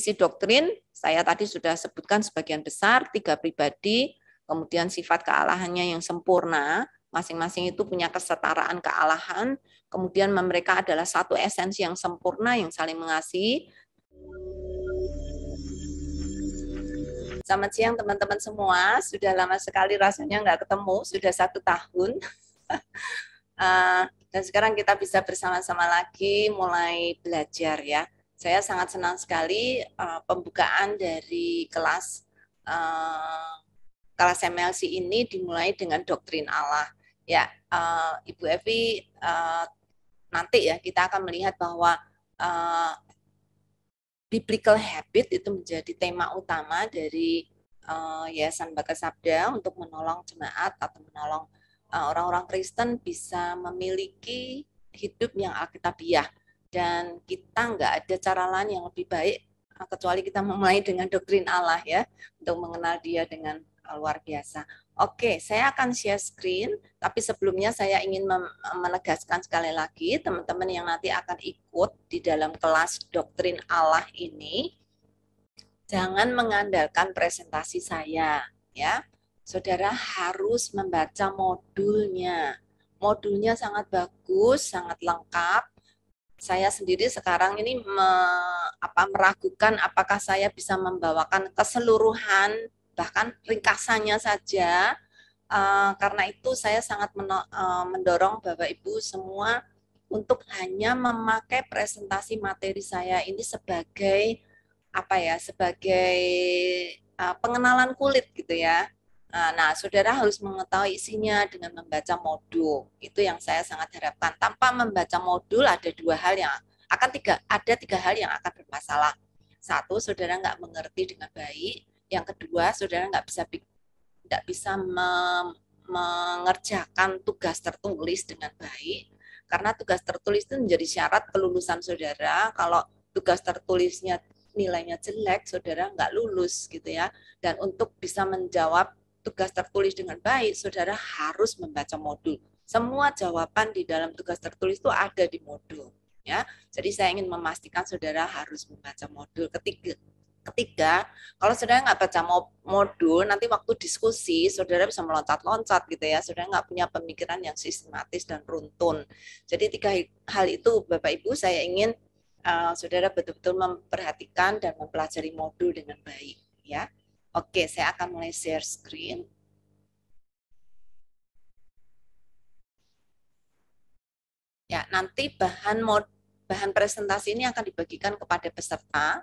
Sisi doktrin saya tadi sudah sebutkan sebagian besar tiga pribadi, kemudian sifat kealahannya yang sempurna, masing-masing itu punya kesetaraan kealahan, kemudian mereka adalah satu esensi yang sempurna yang saling mengasihi. Selamat siang teman-teman semua, sudah lama sekali rasanya nggak ketemu, sudah satu tahun. Eh, dan sekarang kita bisa bersama-sama lagi mulai belajar ya. Saya sangat senang sekali uh, pembukaan dari kelas uh, kelas MLC ini dimulai dengan doktrin Allah. Ya, uh, Ibu Evi uh, nanti ya kita akan melihat bahwa uh, biblical habit itu menjadi tema utama dari uh, Yayasan Baka Sabda untuk menolong jemaat atau menolong orang-orang uh, orang -orang Kristen bisa memiliki hidup yang alkitabiah dan kita nggak ada cara lain yang lebih baik eh, kecuali kita memulai dengan doktrin Allah ya untuk mengenal Dia dengan eh, luar biasa. Oke, saya akan share screen, tapi sebelumnya saya ingin menegaskan sekali lagi teman-teman yang nanti akan ikut di dalam kelas doktrin Allah ini jangan mengandalkan presentasi saya ya. Saudara harus membaca modulnya. Modulnya sangat bagus, sangat lengkap saya sendiri sekarang ini me, apa, meragukan apakah saya bisa membawakan keseluruhan bahkan ringkasannya saja uh, karena itu saya sangat meno, uh, mendorong bapak ibu semua untuk hanya memakai presentasi materi saya ini sebagai apa ya sebagai uh, pengenalan kulit gitu ya Nah, nah, saudara harus mengetahui isinya dengan membaca modul. Itu yang saya sangat harapkan. Tanpa membaca modul ada dua hal yang akan tiga ada tiga hal yang akan bermasalah. Satu, saudara nggak mengerti dengan baik. Yang kedua, saudara nggak bisa nggak bisa mem, mengerjakan tugas tertulis dengan baik. Karena tugas tertulis itu menjadi syarat kelulusan saudara. Kalau tugas tertulisnya nilainya jelek, saudara nggak lulus gitu ya. Dan untuk bisa menjawab tugas tertulis dengan baik, saudara harus membaca modul. Semua jawaban di dalam tugas tertulis itu ada di modul. Ya, jadi saya ingin memastikan saudara harus membaca modul ketiga. Ketiga, kalau saudara nggak baca modul, nanti waktu diskusi saudara bisa meloncat-loncat gitu ya. Saudara nggak punya pemikiran yang sistematis dan runtun. Jadi tiga hal itu Bapak Ibu saya ingin uh, saudara betul-betul memperhatikan dan mempelajari modul dengan baik ya. Oke, saya akan mulai share screen. Ya, nanti bahan mod, bahan presentasi ini akan dibagikan kepada peserta.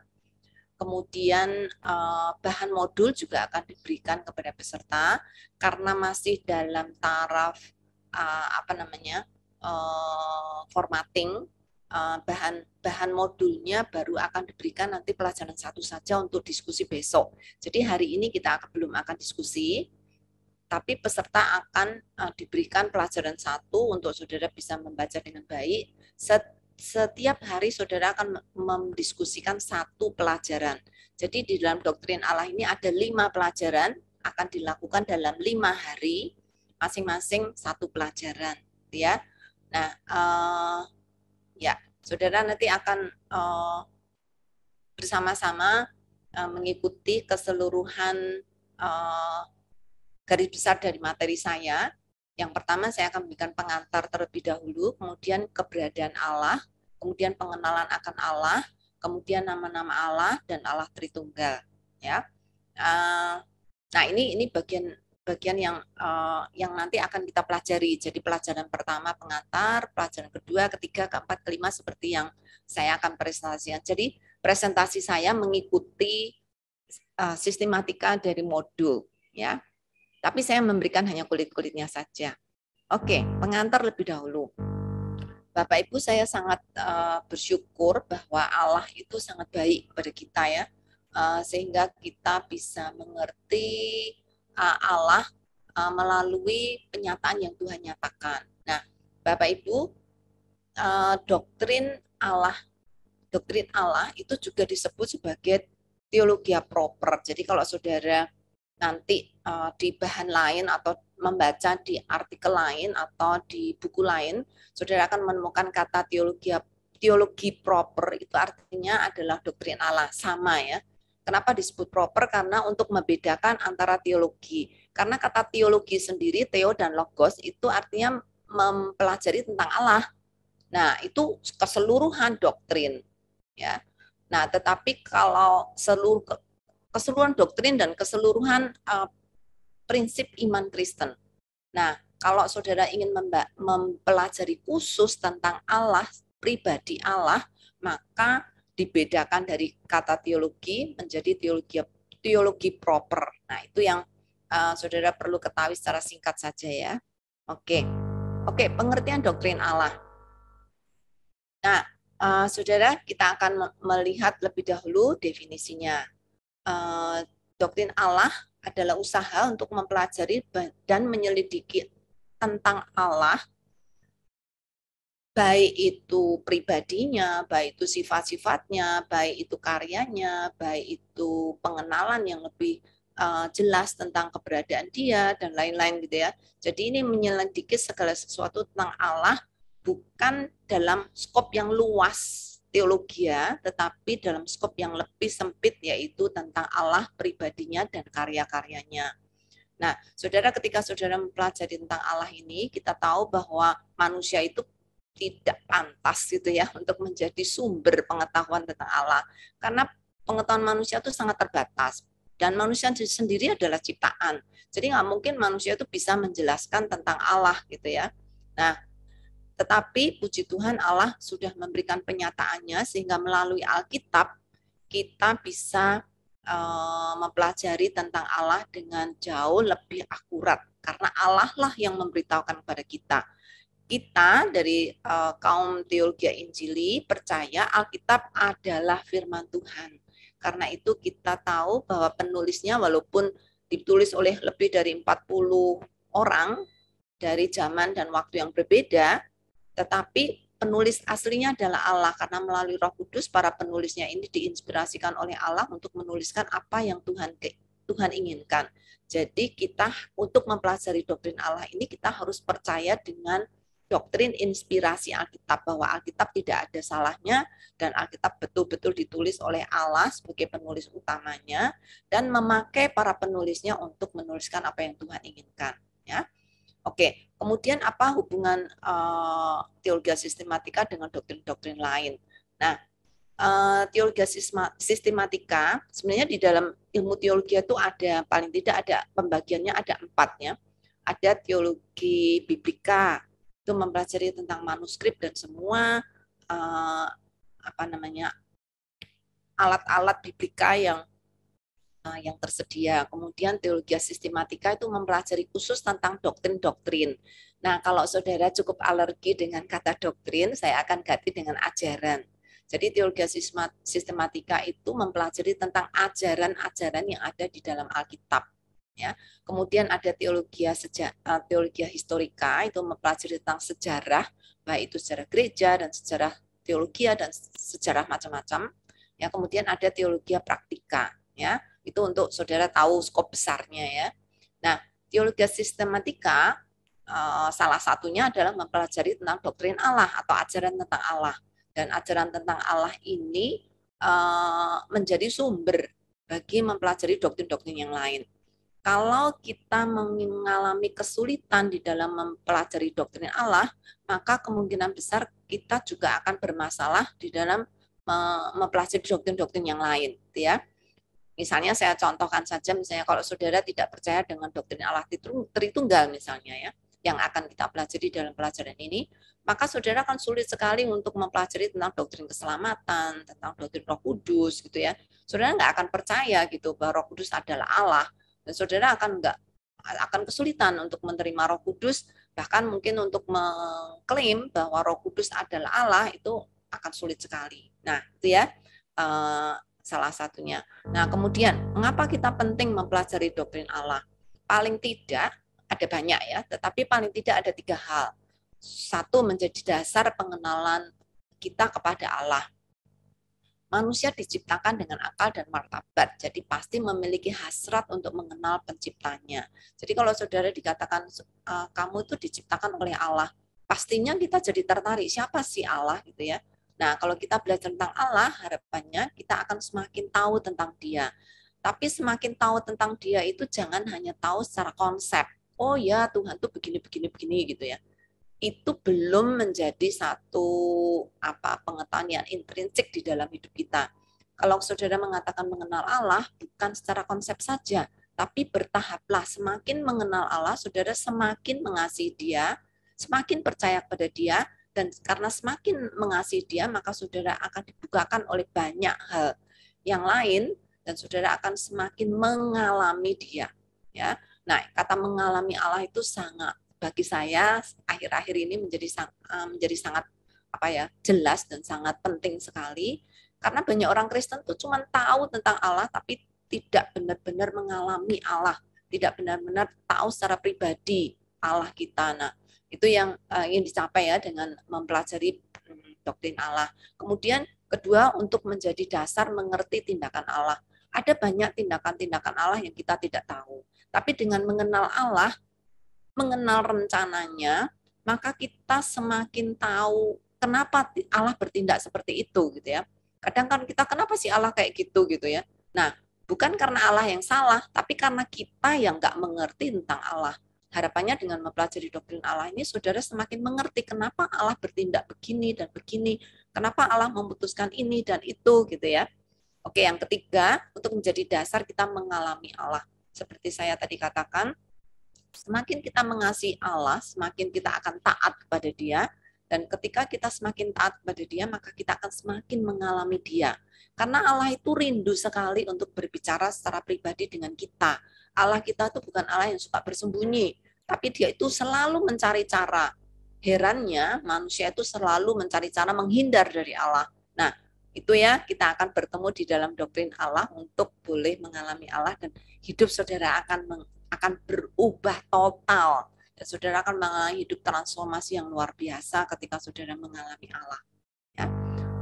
Kemudian eh, bahan modul juga akan diberikan kepada peserta karena masih dalam taraf eh, apa namanya eh, formatting Eh, bahan bahan modulnya baru akan diberikan nanti pelajaran satu saja untuk diskusi besok. Jadi hari ini kita akan, belum akan diskusi, tapi peserta akan uh, diberikan pelajaran satu untuk saudara bisa membaca dengan baik. Setiap hari saudara akan mendiskusikan satu pelajaran. Jadi di dalam doktrin Allah ini ada lima pelajaran akan dilakukan dalam lima hari, masing-masing satu pelajaran, ya. Nah, uh, ya saudara nanti akan uh, bersama-sama uh, mengikuti keseluruhan uh, garis besar dari materi saya. Yang pertama saya akan memberikan pengantar terlebih dahulu, kemudian keberadaan Allah, kemudian pengenalan akan Allah, kemudian nama-nama Allah dan Allah Tritunggal. Ya, uh, nah ini ini bagian bagian yang uh, yang nanti akan kita pelajari. Jadi pelajaran pertama pengantar, pelajaran kedua, ketiga, keempat, kelima seperti yang saya akan presentasikan. Jadi presentasi saya mengikuti uh, sistematika dari modul, ya. Tapi saya memberikan hanya kulit-kulitnya saja. Oke, pengantar lebih dahulu. Bapak Ibu saya sangat uh, bersyukur bahwa Allah itu sangat baik kepada kita ya. Uh, sehingga kita bisa mengerti uh, Allah uh, melalui penyataan yang Tuhan nyatakan. Nah, Bapak Ibu, uh, doktrin Allah, doktrin Allah itu juga disebut sebagai teologi proper. Jadi kalau saudara nanti uh, di bahan lain atau membaca di artikel lain atau di buku lain, saudara akan menemukan kata teologi teologi proper itu artinya adalah doktrin Allah sama ya Kenapa disebut proper? Karena untuk membedakan antara teologi. Karena kata teologi sendiri, teo dan logos itu artinya mempelajari tentang Allah. Nah, itu keseluruhan doktrin, ya. Nah, tetapi kalau seluruh keseluruhan doktrin dan keseluruhan uh, prinsip iman Kristen. Nah, kalau saudara ingin mempelajari khusus tentang Allah, pribadi Allah, maka dibedakan dari kata teologi menjadi teologi teologi proper. Nah, itu yang uh, Saudara perlu ketahui secara singkat saja ya. Oke. Oke, pengertian doktrin Allah. Nah, uh, Saudara, kita akan melihat lebih dahulu definisinya. Uh, doktrin Allah adalah usaha untuk mempelajari dan menyelidiki tentang Allah baik itu pribadinya, baik itu sifat-sifatnya, baik itu karyanya, baik itu pengenalan yang lebih uh, jelas tentang keberadaan dia dan lain-lain gitu ya. Jadi ini menyelidiki segala sesuatu tentang Allah bukan dalam skop yang luas teologi ya, tetapi dalam skop yang lebih sempit yaitu tentang Allah pribadinya dan karya-karyanya. Nah, saudara ketika saudara mempelajari tentang Allah ini, kita tahu bahwa manusia itu tidak pantas gitu ya untuk menjadi sumber pengetahuan tentang Allah karena pengetahuan manusia itu sangat terbatas dan manusia sendiri adalah ciptaan jadi nggak mungkin manusia itu bisa menjelaskan tentang Allah gitu ya nah tetapi puji Tuhan Allah sudah memberikan penyataannya sehingga melalui Alkitab kita bisa e, mempelajari tentang Allah dengan jauh lebih akurat karena Allah lah yang memberitahukan kepada kita kita dari uh, kaum teologi Injili percaya Alkitab adalah firman Tuhan. Karena itu kita tahu bahwa penulisnya walaupun ditulis oleh lebih dari 40 orang dari zaman dan waktu yang berbeda, tetapi penulis aslinya adalah Allah karena melalui Roh Kudus para penulisnya ini diinspirasikan oleh Allah untuk menuliskan apa yang Tuhan Tuhan inginkan. Jadi kita untuk mempelajari doktrin Allah ini kita harus percaya dengan doktrin inspirasi Alkitab bahwa Alkitab tidak ada salahnya dan Alkitab betul-betul ditulis oleh Allah sebagai penulis utamanya dan memakai para penulisnya untuk menuliskan apa yang Tuhan inginkan ya. Oke, kemudian apa hubungan uh, teologi sistematika dengan doktrin-doktrin lain? Nah, uh, teologi sistematika sebenarnya di dalam ilmu teologi itu ada paling tidak ada pembagiannya ada empatnya Ada teologi biblika, itu mempelajari tentang manuskrip dan semua uh, apa namanya alat-alat biblika yang uh, yang tersedia. Kemudian teologi sistematika itu mempelajari khusus tentang doktrin-doktrin. Nah, kalau saudara cukup alergi dengan kata doktrin, saya akan ganti dengan ajaran. Jadi teologi sistematika itu mempelajari tentang ajaran-ajaran yang ada di dalam Alkitab ya. Kemudian ada teologi sejak eh, teologi historika itu mempelajari tentang sejarah, baik itu sejarah gereja dan sejarah teologi dan sejarah macam-macam. Ya, kemudian ada teologi praktika, ya. Itu untuk saudara tahu skop besarnya ya. Nah, teologi sistematika eh, salah satunya adalah mempelajari tentang doktrin Allah atau ajaran tentang Allah dan ajaran tentang Allah ini eh, menjadi sumber bagi mempelajari doktrin-doktrin yang lain kalau kita mengalami kesulitan di dalam mempelajari doktrin Allah, maka kemungkinan besar kita juga akan bermasalah di dalam mempelajari doktrin-doktrin yang lain, gitu ya. Misalnya saya contohkan saja, misalnya kalau saudara tidak percaya dengan doktrin Allah Tritunggal misalnya ya, yang akan kita pelajari dalam pelajaran ini, maka saudara akan sulit sekali untuk mempelajari tentang doktrin keselamatan, tentang doktrin Roh Kudus gitu ya. Saudara nggak akan percaya gitu bahwa Roh Kudus adalah Allah dan saudara akan enggak akan kesulitan untuk menerima Roh Kudus, bahkan mungkin untuk mengklaim bahwa Roh Kudus adalah Allah itu akan sulit sekali. Nah, itu ya eh, salah satunya. Nah, kemudian mengapa kita penting mempelajari doktrin Allah? Paling tidak ada banyak ya, tetapi paling tidak ada tiga hal. Satu menjadi dasar pengenalan kita kepada Allah manusia diciptakan dengan akal dan martabat, jadi pasti memiliki hasrat untuk mengenal penciptanya. Jadi kalau saudara dikatakan eh, kamu itu diciptakan oleh Allah, pastinya kita jadi tertarik siapa sih Allah gitu ya. Nah kalau kita belajar tentang Allah, harapannya kita akan semakin tahu tentang Dia. Tapi semakin tahu tentang Dia itu jangan hanya tahu secara konsep. Oh ya Tuhan tuh begini begini begini gitu ya itu belum menjadi satu apa pengetahuan yang intrinsik di dalam hidup kita. Kalau saudara mengatakan mengenal Allah bukan secara konsep saja, tapi bertahaplah. Semakin mengenal Allah, saudara semakin mengasihi Dia, semakin percaya pada Dia, dan karena semakin mengasihi Dia, maka saudara akan dibukakan oleh banyak hal yang lain, dan saudara akan semakin mengalami Dia. Ya, nah kata mengalami Allah itu sangat bagi saya akhir-akhir ini menjadi eh, menjadi sangat apa ya jelas dan sangat penting sekali karena banyak orang Kristen tuh cuma tahu tentang Allah tapi tidak benar-benar mengalami Allah tidak benar-benar tahu secara pribadi Allah kita nah itu yang eh, ingin dicapai ya dengan mempelajari hmm, doktrin Allah kemudian kedua untuk menjadi dasar mengerti tindakan Allah ada banyak tindakan-tindakan Allah yang kita tidak tahu tapi dengan mengenal Allah mengenal rencananya, maka kita semakin tahu kenapa Allah bertindak seperti itu gitu ya. Kadang kan kita kenapa sih Allah kayak gitu gitu ya. Nah, bukan karena Allah yang salah, tapi karena kita yang nggak mengerti tentang Allah. Harapannya dengan mempelajari doktrin Allah ini, saudara semakin mengerti kenapa Allah bertindak begini dan begini, kenapa Allah memutuskan ini dan itu gitu ya. Oke, yang ketiga, untuk menjadi dasar kita mengalami Allah. Seperti saya tadi katakan, Semakin kita mengasihi Allah, semakin kita akan taat kepada Dia. Dan ketika kita semakin taat kepada Dia, maka kita akan semakin mengalami Dia. Karena Allah itu rindu sekali untuk berbicara secara pribadi dengan kita. Allah kita itu bukan Allah yang suka bersembunyi, tapi Dia itu selalu mencari cara. Herannya, manusia itu selalu mencari cara menghindar dari Allah. Nah, itu ya kita akan bertemu di dalam doktrin Allah untuk boleh mengalami Allah dan hidup saudara akan akan berubah total dan saudara akan mengalami hidup transformasi yang luar biasa ketika saudara mengalami Allah. Ya.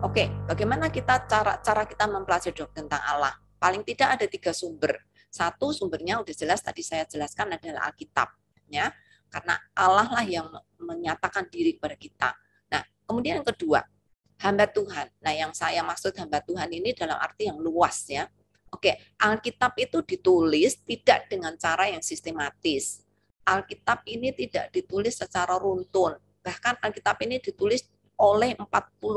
Oke, bagaimana kita cara cara kita mempelajari tentang Allah? Paling tidak ada tiga sumber. Satu sumbernya sudah jelas tadi saya jelaskan adalah Alkitab, ya. Karena Allah lah yang menyatakan diri kepada kita. Nah, kemudian yang kedua, hamba Tuhan. Nah, yang saya maksud hamba Tuhan ini dalam arti yang luas ya. Oke, Alkitab itu ditulis tidak dengan cara yang sistematis. Alkitab ini tidak ditulis secara runtun. Bahkan Alkitab ini ditulis oleh 40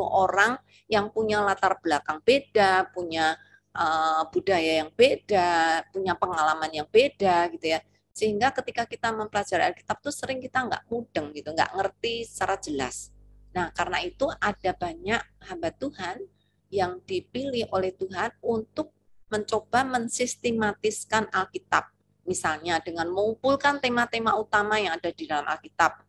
orang yang punya latar belakang beda, punya uh, budaya yang beda, punya pengalaman yang beda gitu ya. Sehingga ketika kita mempelajari Alkitab tuh sering kita nggak mudeng gitu, nggak ngerti secara jelas. Nah, karena itu ada banyak hamba Tuhan yang dipilih oleh Tuhan untuk mencoba mensistematiskan Alkitab, misalnya dengan mengumpulkan tema-tema utama yang ada di dalam Alkitab,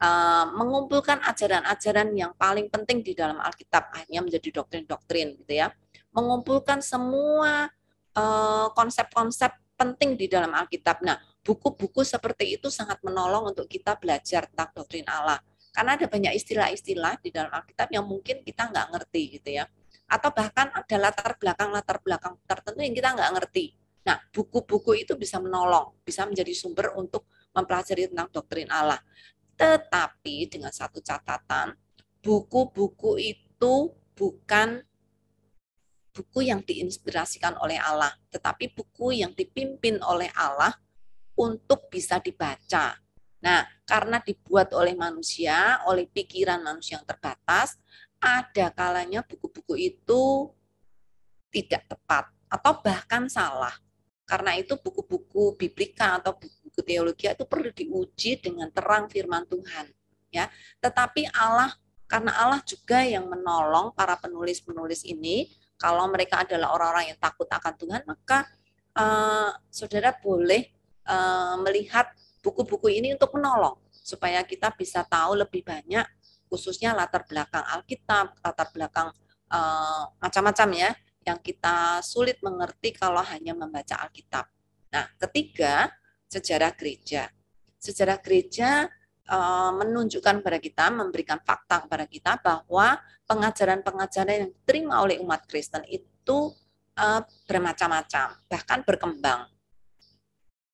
eh, mengumpulkan ajaran-ajaran yang paling penting di dalam Alkitab, akhirnya menjadi doktrin-doktrin, gitu ya, mengumpulkan semua eh, konsep-konsep penting di dalam Alkitab. Nah, buku-buku seperti itu sangat menolong untuk kita belajar tentang doktrin Allah. Karena ada banyak istilah-istilah di dalam Alkitab yang mungkin kita nggak ngerti gitu ya atau bahkan ada latar belakang latar belakang tertentu yang kita nggak ngerti. Nah, buku-buku itu bisa menolong, bisa menjadi sumber untuk mempelajari tentang doktrin Allah. Tetapi dengan satu catatan, buku-buku itu bukan buku yang diinspirasikan oleh Allah, tetapi buku yang dipimpin oleh Allah untuk bisa dibaca. Nah, karena dibuat oleh manusia, oleh pikiran manusia yang terbatas, ada kalanya buku-buku itu tidak tepat atau bahkan salah. Karena itu buku-buku biblika atau buku-buku teologi itu perlu diuji dengan terang firman Tuhan, ya. Tetapi Allah karena Allah juga yang menolong para penulis-penulis ini, kalau mereka adalah orang-orang yang takut akan Tuhan, maka uh, saudara boleh uh, melihat buku-buku ini untuk menolong supaya kita bisa tahu lebih banyak khususnya latar belakang Alkitab, latar belakang eh, macam-macam ya, yang kita sulit mengerti kalau hanya membaca Alkitab. Nah, ketiga, sejarah gereja. Sejarah gereja eh, menunjukkan kepada kita, memberikan fakta kepada kita bahwa pengajaran-pengajaran yang diterima oleh umat Kristen itu eh, bermacam-macam, bahkan berkembang.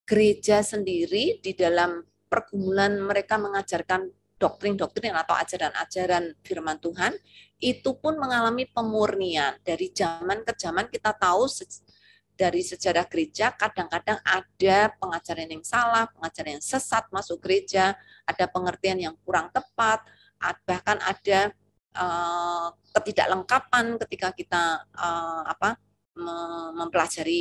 Gereja sendiri di dalam pergumulan mereka mengajarkan doktrin-doktrin atau ajaran-ajaran firman Tuhan itu pun mengalami pemurnian dari zaman ke zaman kita tahu dari sejarah gereja kadang-kadang ada pengajaran yang salah, pengajaran yang sesat masuk gereja, ada pengertian yang kurang tepat, bahkan ada eh, ketidaklengkapan ketika kita eh, apa mempelajari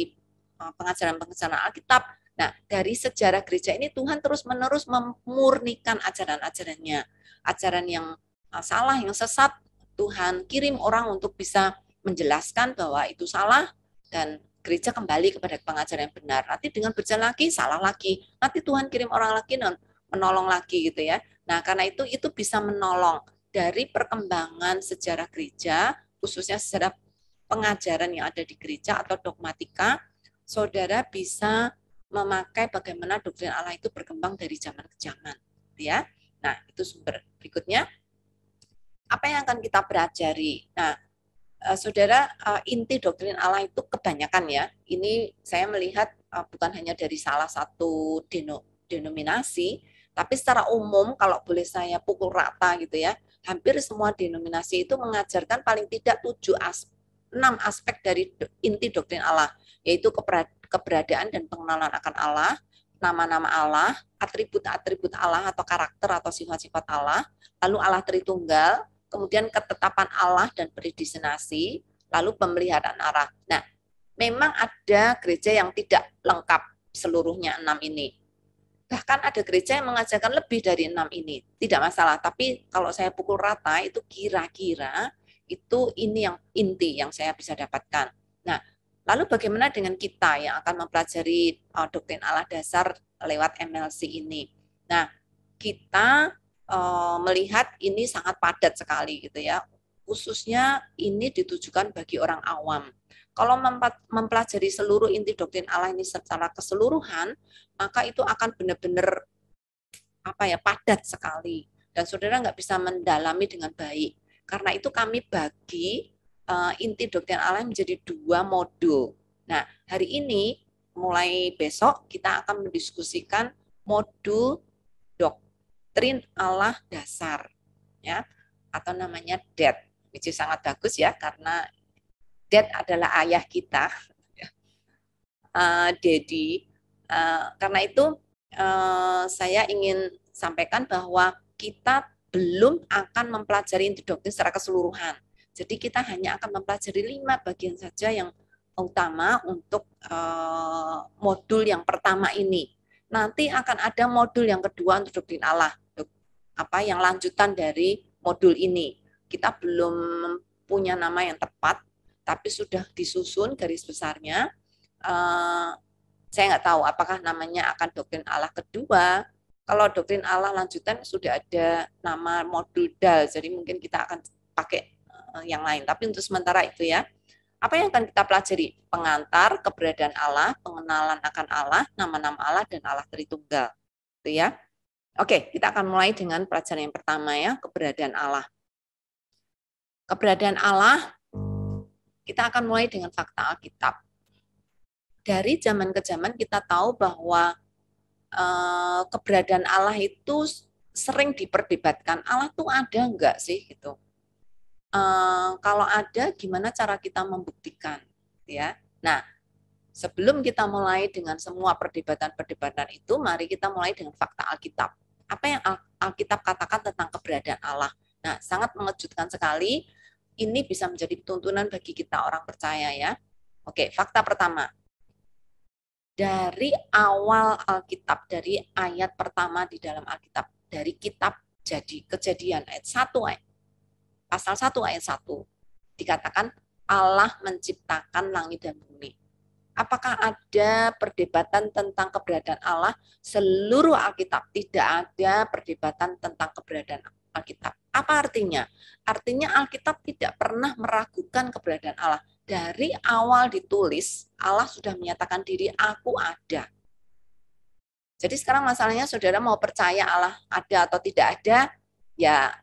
eh, pengajaran-pengajaran Alkitab Nah, dari sejarah gereja ini Tuhan terus-menerus memurnikan ajaran-ajarannya. Ajaran yang eh, salah, yang sesat, Tuhan kirim orang untuk bisa menjelaskan bahwa itu salah dan gereja kembali kepada pengajaran yang benar. Nanti dengan berjalan lagi, salah lagi. Nanti Tuhan kirim orang lagi non, menolong lagi gitu ya. Nah, karena itu itu bisa menolong dari perkembangan sejarah gereja, khususnya sejarah pengajaran yang ada di gereja atau dogmatika, saudara bisa memakai bagaimana doktrin Allah itu berkembang dari zaman ke zaman, gitu ya. Nah, itu sumber. Berikutnya, apa yang akan kita pelajari? Nah, eh, saudara, eh, inti doktrin Allah itu kebanyakan ya. Ini saya melihat eh, bukan hanya dari salah satu denominasi, tapi secara umum kalau boleh saya pukul rata gitu ya, hampir semua denominasi itu mengajarkan paling tidak tujuh aspek enam aspek dari inti doktrin Allah, yaitu keberadaan dan pengenalan akan Allah, nama-nama Allah, atribut-atribut Allah atau karakter atau sifat-sifat Allah, lalu Allah Tritunggal, kemudian ketetapan Allah dan predestinasi, lalu pemeliharaan arah. Nah, memang ada gereja yang tidak lengkap seluruhnya enam ini. Bahkan ada gereja yang mengajarkan lebih dari enam ini. Tidak masalah, tapi kalau saya pukul rata itu kira-kira itu ini yang inti yang saya bisa dapatkan. Nah, Lalu bagaimana dengan kita yang akan mempelajari uh, doktrin Allah dasar lewat MLC ini? Nah, kita uh, melihat ini sangat padat sekali gitu ya. Khususnya ini ditujukan bagi orang awam. Kalau mempelajari seluruh inti doktrin Allah ini secara keseluruhan, maka itu akan benar-benar apa ya padat sekali dan saudara nggak bisa mendalami dengan baik. Karena itu kami bagi Eh, inti doktrin Allah menjadi dua modul. Nah, hari ini mulai besok kita akan mendiskusikan modul doktrin Allah dasar ya atau namanya dead which is sangat bagus ya karena dead adalah ayah kita uh, Dedi uh, karena itu uh, saya ingin sampaikan bahwa kita belum akan mempelajari inti doktrin secara keseluruhan jadi kita hanya akan mempelajari lima bagian saja yang utama untuk eh, modul yang pertama ini. Nanti akan ada modul yang kedua untuk doktrin Allah, apa yang lanjutan dari modul ini. Kita belum punya nama yang tepat, tapi sudah disusun garis besarnya. Eh, saya nggak tahu apakah namanya akan doktrin Allah kedua. Kalau doktrin Allah lanjutan sudah ada nama modul dal, jadi mungkin kita akan pakai Eh, yang lain. Tapi untuk sementara itu ya, apa yang akan kita pelajari? Pengantar, keberadaan Allah, pengenalan akan Allah, nama-nama Allah, dan Allah Tritunggal. Itu ya. Oke, kita akan mulai dengan pelajaran yang pertama ya, keberadaan Allah. Keberadaan Allah, kita akan mulai dengan fakta Alkitab. Dari zaman ke zaman kita tahu bahwa eh, keberadaan Allah itu sering diperdebatkan. Allah tuh ada enggak sih gitu? Eh, kalau ada gimana cara kita membuktikan ya. Nah, sebelum kita mulai dengan semua perdebatan-perdebatan itu, mari kita mulai dengan fakta Alkitab. Apa yang Al Alkitab katakan tentang keberadaan Allah? Nah, sangat mengejutkan sekali. Ini bisa menjadi tuntunan bagi kita orang percaya ya. Oke, fakta pertama. Dari awal Alkitab, dari ayat pertama di dalam Alkitab, dari kitab jadi kejadian ayat 1 ayat pasal 1 ayat 1 dikatakan Allah menciptakan langit dan bumi. Apakah ada perdebatan tentang keberadaan Allah? Seluruh Alkitab tidak ada perdebatan tentang keberadaan Alkitab. Apa artinya? Artinya Alkitab tidak pernah meragukan keberadaan Allah. Dari awal ditulis, Allah sudah menyatakan diri, aku ada. Jadi sekarang masalahnya saudara mau percaya Allah ada atau tidak ada, ya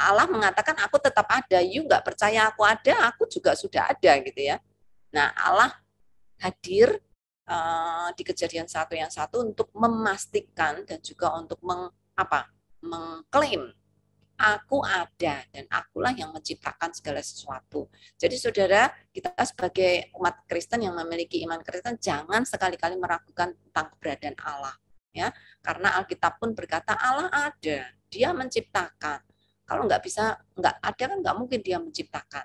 Allah mengatakan aku tetap ada, you nggak percaya aku ada, aku juga sudah ada gitu ya. Nah Allah hadir uh, di kejadian satu yang satu untuk memastikan dan juga untuk meng, apa, mengklaim aku ada dan akulah yang menciptakan segala sesuatu. Jadi saudara, kita sebagai umat Kristen yang memiliki iman Kristen jangan sekali-kali meragukan tentang keberadaan Allah ya. Karena Alkitab pun berkata Allah ada, Dia menciptakan. Kalau nggak bisa, nggak ada kan nggak mungkin dia menciptakan.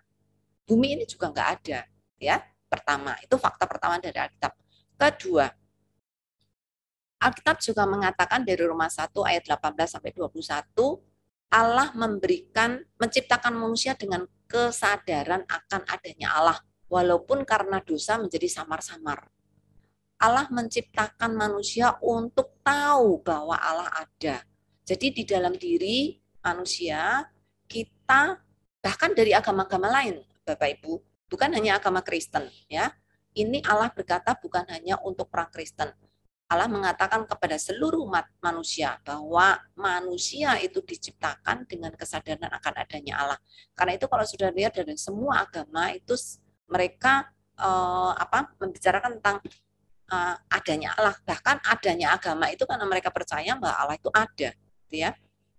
Bumi ini juga nggak ada, ya. Pertama, itu fakta pertama dari Alkitab. Kedua, Alkitab juga mengatakan dari Roma 1 ayat 18 sampai 21, Allah memberikan menciptakan manusia dengan kesadaran akan adanya Allah walaupun karena dosa menjadi samar-samar. Allah menciptakan manusia untuk tahu bahwa Allah ada. Jadi di dalam diri manusia, kita bahkan dari agama-agama lain, Bapak Ibu, bukan hanya agama Kristen, ya. Ini Allah berkata bukan hanya untuk orang Kristen. Allah mengatakan kepada seluruh umat manusia bahwa manusia itu diciptakan dengan kesadaran akan adanya Allah. Karena itu kalau sudah lihat dari semua agama itu mereka eh, apa membicarakan tentang eh, adanya Allah. Bahkan adanya agama itu karena mereka percaya bahwa Allah itu ada, gitu ya.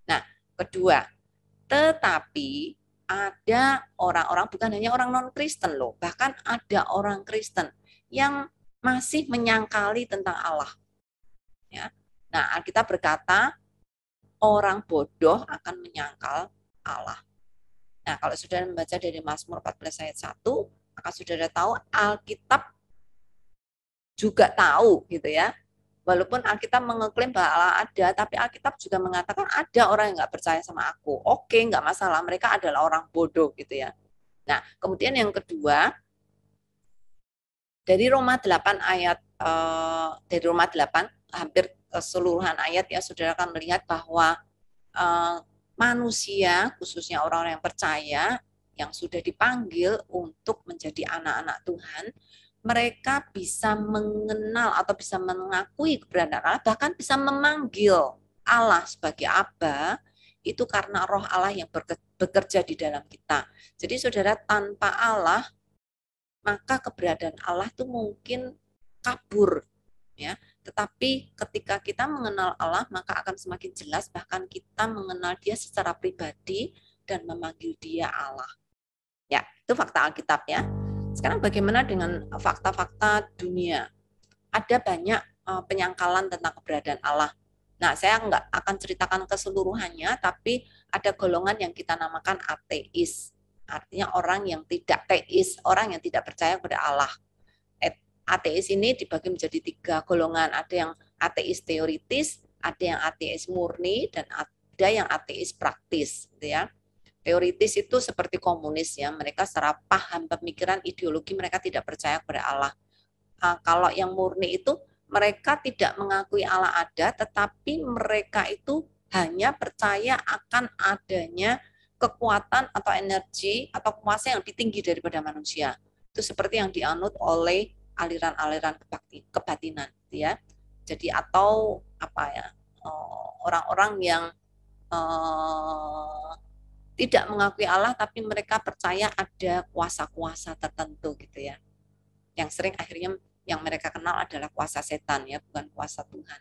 Nah, Kedua, tetapi ada orang-orang bukan hanya orang non-Kristen loh, bahkan ada orang Kristen yang masih menyangkali tentang Allah. Ya. Nah, Alkitab berkata orang bodoh akan menyangkal Allah. Nah, kalau sudah membaca dari Mazmur 14 ayat 1, maka sudah tahu Alkitab juga tahu gitu ya Walaupun Alkitab mengeklaim bahwa Allah ada, tapi Alkitab juga mengatakan ada orang yang nggak percaya sama aku. Oke, nggak masalah, mereka adalah orang bodoh gitu ya. Nah, kemudian yang kedua, dari Roma 8 ayat, eh, dari Roma 8, hampir keseluruhan ayat ya saudara akan melihat bahwa eh, manusia, khususnya orang-orang yang percaya, yang sudah dipanggil untuk menjadi anak-anak Tuhan, mereka bisa mengenal atau bisa mengakui keberadaan Allah, bahkan bisa memanggil Allah sebagai Abba, itu karena roh Allah yang bekerja di dalam kita. Jadi saudara, tanpa Allah, maka keberadaan Allah itu mungkin kabur. ya. Tetapi ketika kita mengenal Allah, maka akan semakin jelas bahkan kita mengenal dia secara pribadi dan memanggil dia Allah. Ya, itu fakta Alkitabnya. Sekarang bagaimana dengan fakta-fakta dunia? Ada banyak eh, penyangkalan tentang keberadaan Allah. Nah, saya nggak akan ceritakan keseluruhannya, tapi ada golongan yang kita namakan ateis. Artinya orang yang tidak teis, orang yang tidak percaya kepada Allah. Ateis ini dibagi menjadi tiga golongan. Ada yang ateis teoritis, ada yang ateis murni, dan ada yang ateis praktis. Gitu ya. Teoritis itu seperti komunis ya, mereka secara paham pemikiran ideologi mereka tidak percaya kepada Allah. Nah, kalau yang murni itu mereka tidak mengakui Allah ada, tetapi mereka itu hanya percaya akan adanya kekuatan atau energi atau kuasa yang lebih tinggi daripada manusia. Itu seperti yang dianut oleh aliran-aliran kebatinan, gitu ya. Jadi atau apa ya eh, orang-orang yang eh, tidak mengakui Allah tapi mereka percaya ada kuasa-kuasa tertentu gitu ya. Yang sering akhirnya yang mereka kenal adalah kuasa setan ya, bukan kuasa Tuhan.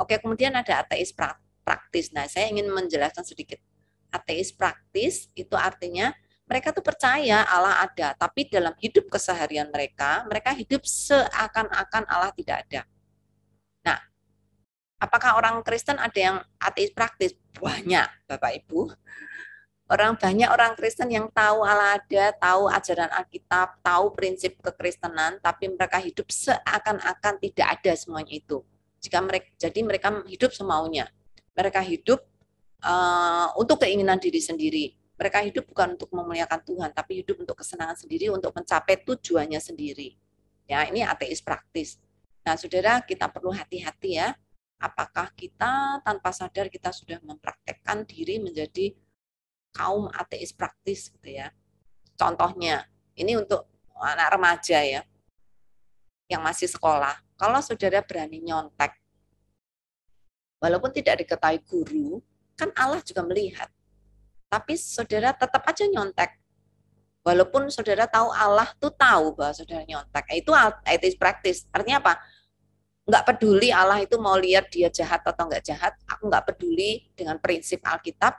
Oke, kemudian ada ateis praktis. Nah, saya ingin menjelaskan sedikit. Ateis praktis itu artinya mereka tuh percaya Allah ada, tapi dalam hidup keseharian mereka, mereka hidup seakan-akan Allah tidak ada. Nah, apakah orang Kristen ada yang ateis praktis? Banyak, Bapak Ibu. Orang banyak orang Kristen yang tahu ala ada, tahu ajaran Alkitab, tahu prinsip kekristenan, tapi mereka hidup seakan-akan tidak ada semuanya itu. Jika mereka jadi mereka hidup semaunya. Mereka hidup uh, untuk keinginan diri sendiri. Mereka hidup bukan untuk memuliakan Tuhan, tapi hidup untuk kesenangan sendiri, untuk mencapai tujuannya sendiri. Ya, ini ateis praktis. Nah, saudara, kita perlu hati-hati ya apakah kita tanpa sadar kita sudah mempraktekkan diri menjadi kaum ateis praktis gitu ya. Contohnya, ini untuk anak remaja ya yang masih sekolah. Kalau saudara berani nyontek walaupun tidak diketahui guru, kan Allah juga melihat. Tapi saudara tetap aja nyontek. Walaupun saudara tahu Allah tuh tahu bahwa saudara nyontek. Itu ateis praktis. Artinya apa? Enggak peduli Allah itu mau lihat dia jahat atau enggak jahat. Aku enggak peduli dengan prinsip Alkitab.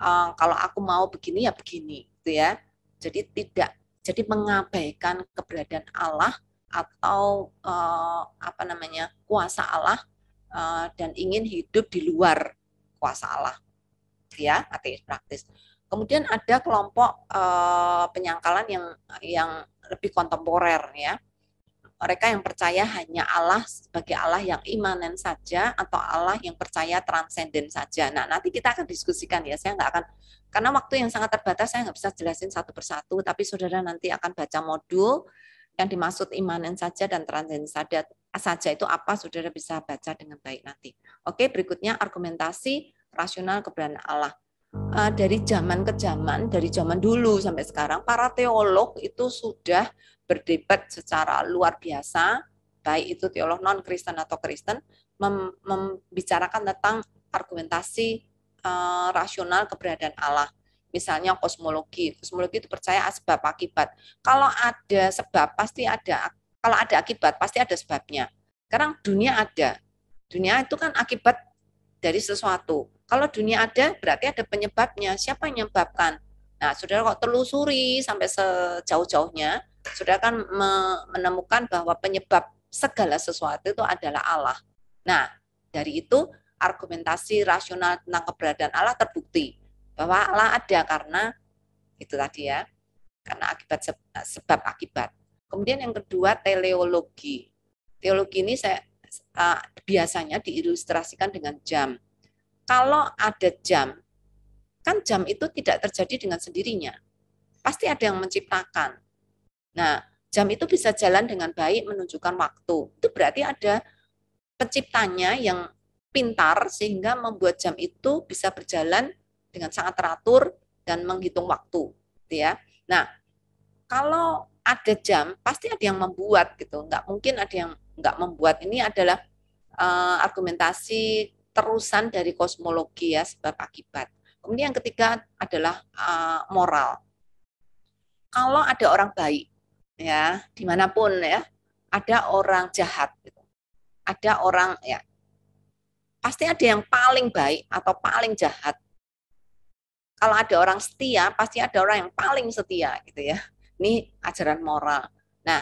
Eh, kalau aku mau begini ya begini gitu ya jadi tidak jadi mengabaikan keberadaan Allah atau uh, apa namanya kuasa Allah uh, dan ingin hidup di luar kuasa Allah gitu ya ateis praktis kemudian ada kelompok uh, penyangkalan yang yang lebih kontemporer ya mereka yang percaya hanya Allah sebagai Allah yang imanen saja atau Allah yang percaya transenden saja. Nah, nanti kita akan diskusikan ya. Saya nggak akan karena waktu yang sangat terbatas saya nggak bisa jelasin satu persatu, tapi saudara nanti akan baca modul yang dimaksud imanen saja dan transenden saja saja itu apa saudara bisa baca dengan baik nanti. Oke, berikutnya argumentasi rasional keberadaan Allah. Eh, dari zaman ke zaman, dari zaman dulu sampai sekarang, para teolog itu sudah berdebat secara luar biasa, baik itu teolog non-Kristen atau Kristen, mem membicarakan tentang argumentasi uh, rasional keberadaan Allah. Misalnya kosmologi. Kosmologi itu percaya sebab akibat. Kalau ada sebab pasti ada kalau ada akibat pasti ada sebabnya. Sekarang dunia ada. Dunia itu kan akibat dari sesuatu. Kalau dunia ada berarti ada penyebabnya. Siapa yang menyebabkan? Nah, Saudara kok telusuri sampai sejauh-jauhnya, sudah kan menemukan bahwa penyebab segala sesuatu itu adalah Allah. Nah, dari itu argumentasi rasional tentang keberadaan Allah terbukti bahwa Allah ada karena itu tadi ya, karena akibat sebab akibat. Kemudian yang kedua teleologi. Teologi ini saya uh, biasanya diilustrasikan dengan jam. Kalau ada jam, kan jam itu tidak terjadi dengan sendirinya. Pasti ada yang menciptakan Nah, jam itu bisa jalan dengan baik menunjukkan waktu. Itu berarti ada penciptanya yang pintar sehingga membuat jam itu bisa berjalan dengan sangat teratur dan menghitung waktu, gitu ya. Nah, kalau ada jam pasti ada yang membuat gitu, nggak mungkin ada yang nggak membuat. Ini adalah uh, argumentasi terusan dari kosmologi ya sebab akibat. Kemudian yang ketiga adalah uh, moral. Kalau ada orang baik, ya dimanapun ya ada orang jahat gitu. ada orang ya pasti ada yang paling baik atau paling jahat kalau ada orang setia pasti ada orang yang paling setia gitu ya ini ajaran moral nah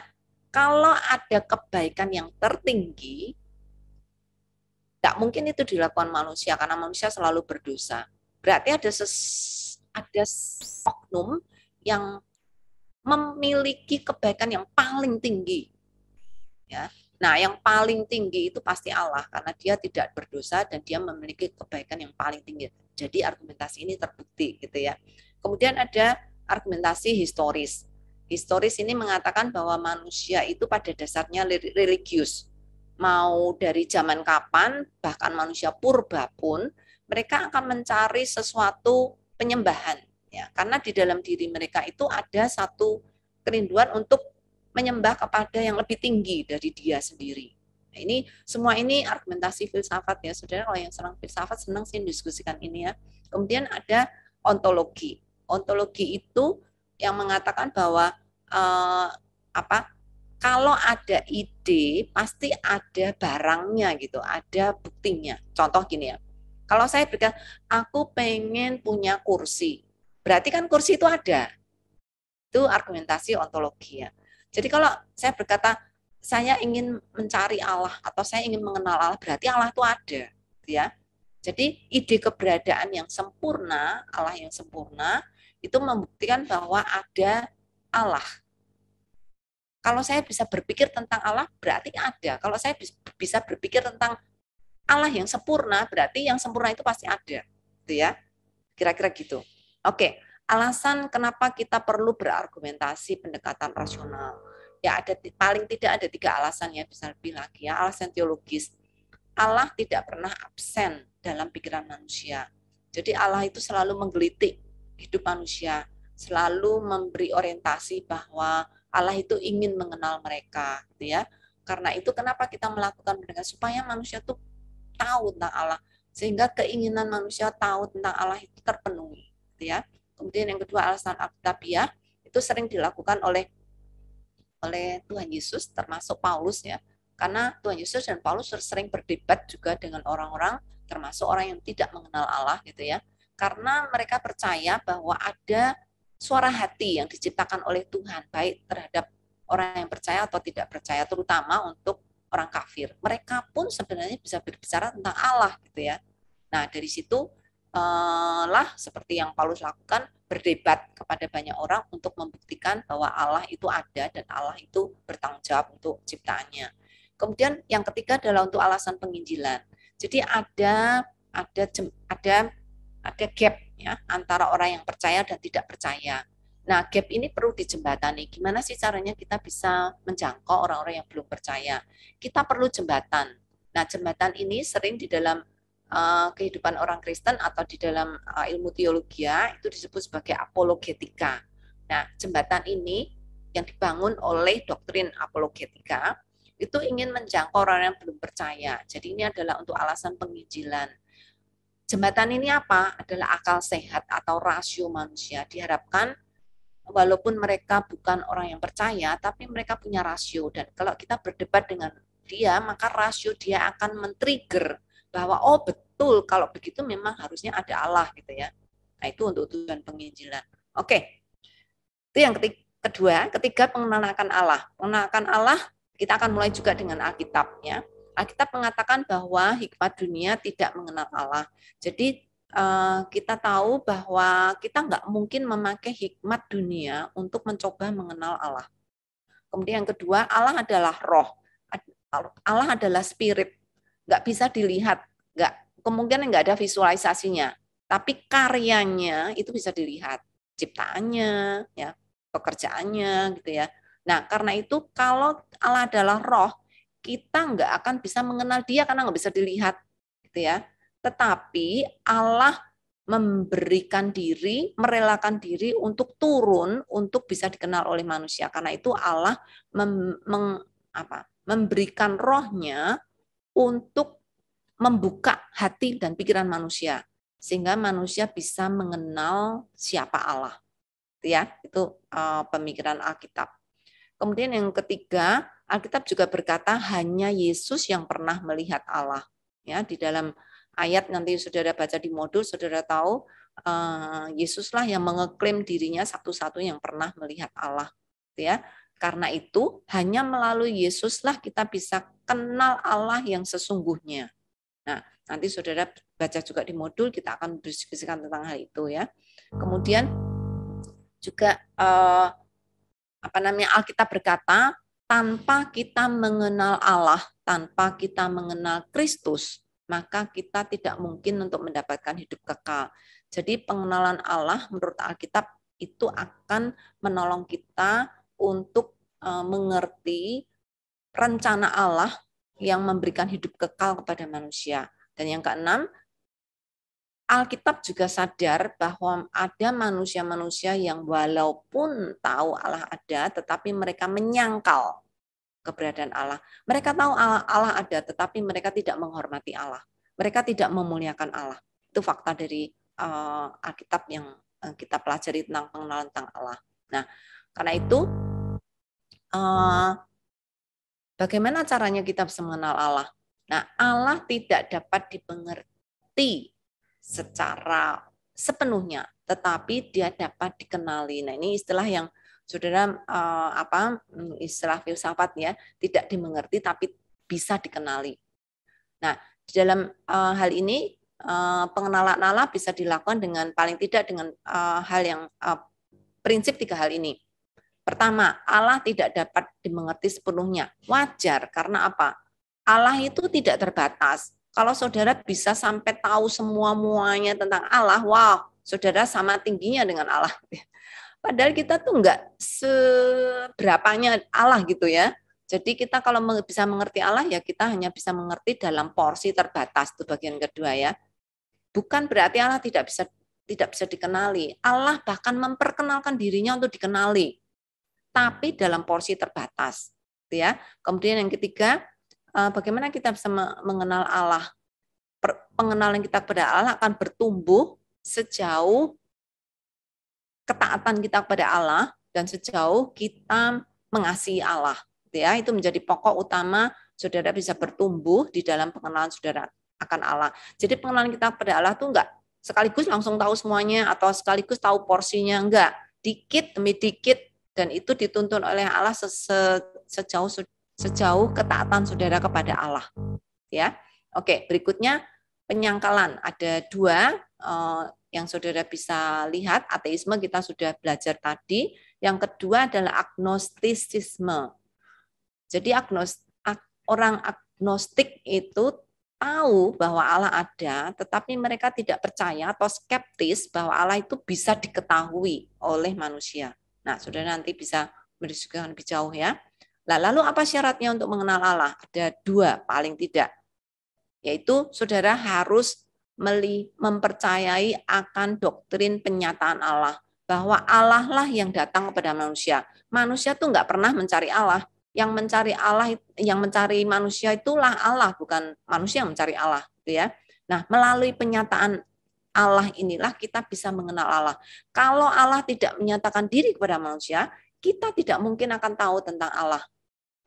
kalau ada kebaikan yang tertinggi tidak mungkin itu dilakukan manusia karena manusia selalu berdosa berarti ada ses, ada oknum yang memiliki kebaikan yang paling tinggi. Ya. Nah, yang paling tinggi itu pasti Allah karena dia tidak berdosa dan dia memiliki kebaikan yang paling tinggi. Jadi argumentasi ini terbukti gitu ya. Kemudian ada argumentasi historis. Historis ini mengatakan bahwa manusia itu pada dasarnya religius. Mau dari zaman kapan, bahkan manusia purba pun, mereka akan mencari sesuatu penyembahan ya karena di dalam diri mereka itu ada satu kerinduan untuk menyembah kepada yang lebih tinggi dari dia sendiri nah, ini semua ini argumentasi filsafat ya saudara kalau yang serang filsafat senang sih diskusikan ini ya kemudian ada ontologi ontologi itu yang mengatakan bahwa eh, apa kalau ada ide pasti ada barangnya gitu ada buktinya contoh gini ya kalau saya berikan aku pengen punya kursi berarti kan kursi itu ada. Itu argumentasi ontologi ya. Jadi kalau saya berkata saya ingin mencari Allah atau saya ingin mengenal Allah, berarti Allah itu ada, gitu ya. Jadi ide keberadaan yang sempurna, Allah yang sempurna itu membuktikan bahwa ada Allah. Kalau saya bisa berpikir tentang Allah, berarti ada. Kalau saya bisa berpikir tentang Allah yang sempurna, berarti yang sempurna itu pasti ada, gitu ya. Kira-kira gitu. Oke, alasan kenapa kita perlu berargumentasi pendekatan rasional. Ya ada paling tidak ada tiga alasan ya bisa lebih lagi ya alasan teologis. Allah tidak pernah absen dalam pikiran manusia. Jadi Allah itu selalu menggelitik hidup manusia, selalu memberi orientasi bahwa Allah itu ingin mengenal mereka, gitu ya. Karena itu kenapa kita melakukan dengan supaya manusia tuh tahu tentang Allah, sehingga keinginan manusia tahu tentang Allah itu terpenuhi gitu ya. Kemudian yang kedua alasan Alkitabiah itu sering dilakukan oleh oleh Tuhan Yesus termasuk Paulus ya. Karena Tuhan Yesus dan Paulus sering berdebat juga dengan orang-orang termasuk orang yang tidak mengenal Allah gitu ya. Karena mereka percaya bahwa ada suara hati yang diciptakan oleh Tuhan baik terhadap orang yang percaya atau tidak percaya terutama untuk orang kafir. Mereka pun sebenarnya bisa berbicara tentang Allah gitu ya. Nah, dari situ Eh, lah seperti yang Paulus lakukan berdebat kepada banyak orang untuk membuktikan bahwa Allah itu ada dan Allah itu bertanggung jawab untuk ciptaannya. Kemudian yang ketiga adalah untuk alasan penginjilan. Jadi ada ada ada ada gap ya antara orang yang percaya dan tidak percaya. Nah, gap ini perlu dijembatani. Gimana sih caranya kita bisa menjangkau orang-orang yang belum percaya? Kita perlu jembatan. Nah, jembatan ini sering di dalam Eh, kehidupan orang Kristen atau di dalam uh, ilmu teologi ya, itu disebut sebagai apologetika. Nah, jembatan ini yang dibangun oleh doktrin apologetika itu ingin menjangkau orang yang belum percaya. Jadi ini adalah untuk alasan penginjilan. Jembatan ini apa? Adalah akal sehat atau rasio manusia. Diharapkan walaupun mereka bukan orang yang percaya, tapi mereka punya rasio. Dan kalau kita berdebat dengan dia, maka rasio dia akan men-trigger bahwa oh betul kalau begitu memang harusnya ada Allah gitu ya. Nah itu untuk tujuan penginjilan. Oke, itu yang ketiga. Kedua, ketiga pengenalan Allah. Pengenalan Allah kita akan mulai juga dengan Alkitabnya. Alkitab mengatakan bahwa hikmat dunia tidak mengenal Allah. Jadi eh, kita tahu bahwa kita nggak mungkin memakai hikmat dunia untuk mencoba mengenal Allah. Kemudian yang kedua, Allah adalah roh. Allah adalah spirit nggak bisa dilihat, nggak kemungkinan nggak ada visualisasinya. Tapi karyanya itu bisa dilihat, ciptaannya, ya pekerjaannya, gitu ya. Nah, karena itu kalau Allah adalah roh, kita nggak akan bisa mengenal dia karena nggak bisa dilihat, gitu ya. Tetapi Allah memberikan diri, merelakan diri untuk turun untuk bisa dikenal oleh manusia. Karena itu Allah mem, meng, apa, memberikan rohnya untuk membuka hati dan pikiran manusia sehingga manusia bisa mengenal siapa Allah. Gitu ya, itu eh, pemikiran Alkitab. Kemudian yang ketiga, Alkitab juga berkata hanya Yesus yang pernah melihat Allah. Ya, di dalam ayat nanti saudara baca di modul, saudara tahu eh, Yesuslah yang mengeklaim dirinya satu-satu yang pernah melihat Allah. Gitu ya, karena itu hanya melalui Yesuslah kita bisa kenal Allah yang sesungguhnya. Nah, nanti saudara baca juga di modul kita akan berdiskusikan tentang hal itu ya. Kemudian juga eh, apa namanya Alkitab berkata tanpa kita mengenal Allah, tanpa kita mengenal Kristus, maka kita tidak mungkin untuk mendapatkan hidup kekal. Jadi pengenalan Allah menurut Alkitab itu akan menolong kita untuk eh, mengerti rencana Allah yang memberikan hidup kekal kepada manusia. Dan yang keenam, Alkitab juga sadar bahwa ada manusia-manusia yang walaupun tahu Allah ada, tetapi mereka menyangkal keberadaan Allah. Mereka tahu Allah ada, tetapi mereka tidak menghormati Allah. Mereka tidak memuliakan Allah. Itu fakta dari uh, Alkitab yang eh, kita pelajari tentang pengenalan tentang Allah. Nah, karena itu uh, Bagaimana caranya kita bisa mengenal Allah? Nah, Allah tidak dapat dipengerti secara sepenuhnya, tetapi dia dapat dikenali. Nah, ini istilah yang saudara eh, apa mm, istilah filsafat ya, tidak dimengerti tapi bisa dikenali. Nah, di dalam eh, hal ini eh, pengenalan Allah bisa dilakukan dengan paling tidak dengan hal yang prinsip tiga hal ini. Pertama, Allah tidak dapat dimengerti sepenuhnya. Wajar, karena apa? Allah itu tidak terbatas. Kalau saudara bisa sampai tahu semua-muanya tentang Allah, wow, saudara sama tingginya dengan Allah. Padahal kita tuh enggak seberapanya Allah gitu ya. Jadi kita kalau bisa mengerti Allah ya kita hanya bisa mengerti dalam porsi terbatas itu bagian kedua ya. Bukan berarti Allah tidak bisa tidak bisa dikenali. Allah bahkan memperkenalkan dirinya untuk dikenali tapi dalam porsi terbatas, gitu ya. Kemudian yang ketiga, eh, bagaimana kita bisa mengenal Allah? Pengenalan kita kepada Allah akan bertumbuh sejauh ketaatan kita kepada Allah dan sejauh kita mengasihi Allah. Gitu ya, itu menjadi pokok utama saudara bisa bertumbuh di dalam pengenalan saudara akan Allah. Jadi pengenalan kita kepada Allah tuh enggak sekaligus langsung tahu semuanya atau sekaligus tahu porsinya enggak. Dikit demi dikit dan itu dituntun oleh Allah sejauh sejauh ketaatan saudara kepada Allah. Ya, oke. Berikutnya penyangkalan ada dua eh, yang saudara bisa lihat. Ateisme kita sudah belajar tadi. Yang kedua adalah agnostisisme. Jadi agnos, orang agnostik itu tahu bahwa Allah ada, tetapi mereka tidak percaya atau skeptis bahwa Allah itu bisa diketahui oleh manusia. Nah, saudara nanti bisa mendiskusikan lebih jauh ya. Nah, lalu apa syaratnya untuk mengenal Allah? Ada dua paling tidak. Yaitu saudara harus meli mempercayai akan doktrin penyataan Allah. Bahwa Allah lah yang datang kepada manusia. Manusia tuh nggak pernah mencari Allah. Yang mencari Allah, yang mencari manusia itulah Allah, bukan manusia yang mencari Allah. Gitu ya. Nah, melalui penyataan Allah inilah kita bisa mengenal Allah. Kalau Allah tidak menyatakan diri kepada manusia, kita tidak mungkin akan tahu tentang Allah.